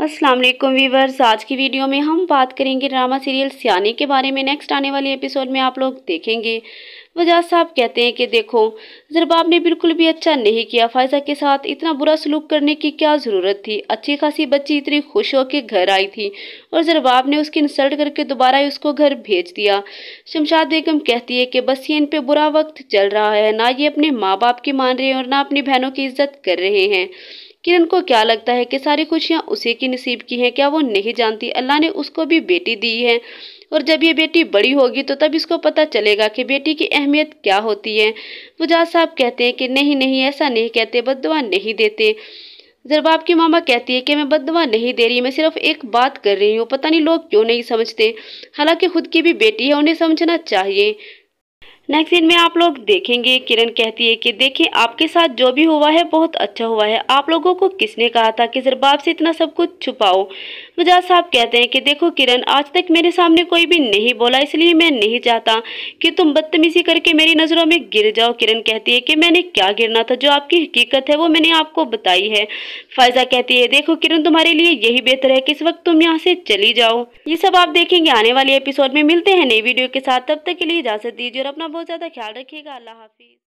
अस्सलाम वालेकुम वीवर्स आज की वीडियो में हम बात करेंगे ड्रामा सीरियल सियाने के बारे में नेक्स्ट आने वाले एपिसोड में आप लोग देखेंगे वजाज साहब कहते हैं कि देखो जरबाब ने बिल्कुल भी अच्छा नहीं किया फायजा के साथ इतना बुरा सलूक करने की क्या ज़रूरत थी अच्छी खासी बच्ची इतनी खुश होकर घर आई थी और जरबाब ने उसकी इंसल्ट करके दोबारा ही उसको घर भेज दिया शमशाद बेगम कहती है कि बस ये इन पर बुरा वक्त चल रहा है ना ये अपने माँ बाप की मान रहे हैं और ना अपनी बहनों की इज्जत कर रहे हैं किरण को क्या लगता है कि सारी खुशियाँ उसी की नसीब की हैं क्या वो नहीं जानती अल्लाह ने उसको भी बेटी दी है और जब ये बेटी बड़ी होगी तो तब इसको पता चलेगा कि बेटी की अहमियत क्या होती है वजाज साहब कहते हैं कि नहीं नहीं ऐसा नहीं कहते बदवा नहीं देते जरबाब की मामा कहती है कि मैं बदवा नहीं दे रही मैं सिर्फ एक बात कर रही हूँ पता नहीं लोग क्यों नहीं समझते हालांकि खुद की भी बेटी है उन्हें समझना चाहिए नेक्स्ट सीन में आप लोग देखेंगे किरण कहती है कि देखिए आपके साथ जो भी हुआ है बहुत अच्छा हुआ है आप लोगों को किसने कहा था कि जरबाब से इतना सब कुछ छुपाओ मजाज साहब कहते हैं कि देखो किरण आज तक मेरे सामने कोई भी नहीं बोला इसलिए मैं नहीं चाहता कि तुम बदतमीजी करके मेरी नज़रों में गिर जाओ किरण कहती है कि मैंने क्या गिरना था जो आपकी हकीकत है वो मैंने आपको बताई है फैजा कहती है देखो किरण तुम्हारे लिए यही बेहतर है कि इस वक्त तुम यहाँ से चली जाओ ये सब आप देखेंगे आने वाले एपिसोड में मिलते हैं नई वीडियो के साथ तब तक के लिए इजाजत दीजिए और अपना बहुत बहुत ज़्यादा ख्याल रखिएगा अल्लाह हाफिज़